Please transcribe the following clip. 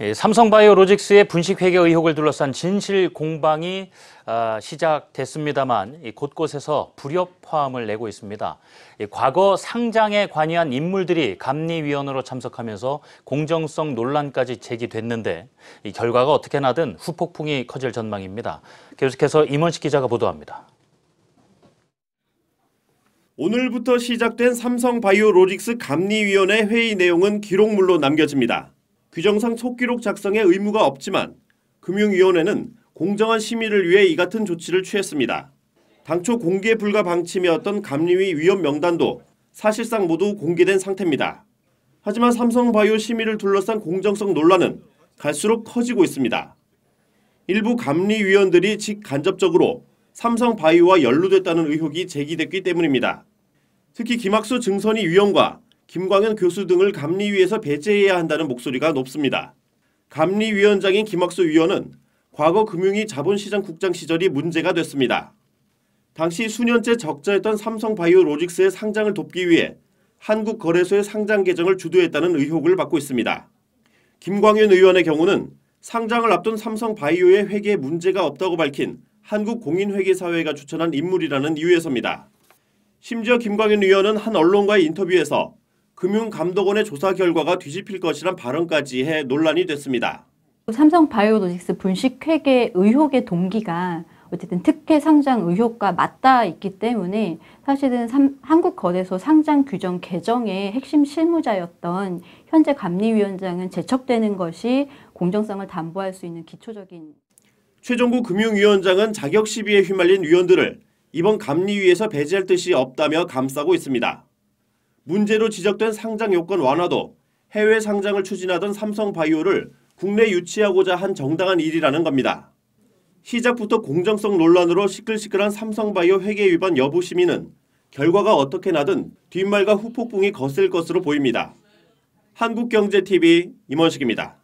예, 삼성바이오로직스의 분식회계 의혹을 둘러싼 진실 공방이 아, 시작됐습니다만 곳곳에서 불협화음을 내고 있습니다. 과거 상장에 관여한 인물들이 감리위원으로 참석하면서 공정성 논란까지 제기됐는데 결과가 어떻게 나든 후폭풍이 커질 전망입니다. 계속해서 임원식 기자가 보도합니다. 오늘부터 시작된 삼성바이오로직스 감리위원회 회의 내용은 기록물로 남겨집니다. 규정상 속기록 작성에 의무가 없지만 금융위원회는 공정한 심의를 위해 이 같은 조치를 취했습니다. 당초 공개 불가 방침이었던 감리위 위원 명단도 사실상 모두 공개된 상태입니다. 하지만 삼성바이오 심의를 둘러싼 공정성 논란은 갈수록 커지고 있습니다. 일부 감리위원들이 직간접적으로 삼성바이오와 연루됐다는 의혹이 제기됐기 때문입니다. 특히 김학수 증선위 위원과 김광현 교수 등을 감리위에서 배제해야 한다는 목소리가 높습니다. 감리위원장인 김학수 위원은 과거 금융위 자본시장 국장 시절이 문제가 됐습니다. 당시 수년째 적자였던 삼성바이오로직스의 상장을 돕기 위해 한국거래소의 상장 개정을 주도했다는 의혹을 받고 있습니다. 김광현 의원의 경우는 상장을 앞둔 삼성바이오의 회계에 문제가 없다고 밝힌 한국공인회계사회가 추천한 인물이라는 이유에서입니다. 심지어 김광현 의원은 한 언론과의 인터뷰에서 금융감독원의 조사 결과가 뒤집힐 것이란 발언까지 해 논란이 됐습니다. 삼성 바이오로직스 분식회계 의혹의 동기가 어쨌든 특혜 상장 의혹과 맞닿아 있기 때문에 사실은 삼, 한국거래소 상장 규정 개정의 핵심 실무자였던 현재 감리위원장은 제척되는 것이 공정성을 담보할 수 있는 기초적인 최종구 금융위원장은 자격 시비에 휘말린 위원들을 이번 감리위에서 배제할 뜻이 없다며 감싸고 있습니다. 문제로 지적된 상장 요건 완화도 해외 상장을 추진하던 삼성바이오를 국내 유치하고자 한 정당한 일이라는 겁니다. 시작부터 공정성 논란으로 시끌시끌한 삼성바이오 회계 위반 여부 시민은 결과가 어떻게 나든 뒷말과 후폭풍이 거슬 것으로 보입니다. 한국경제TV 임원식입니다.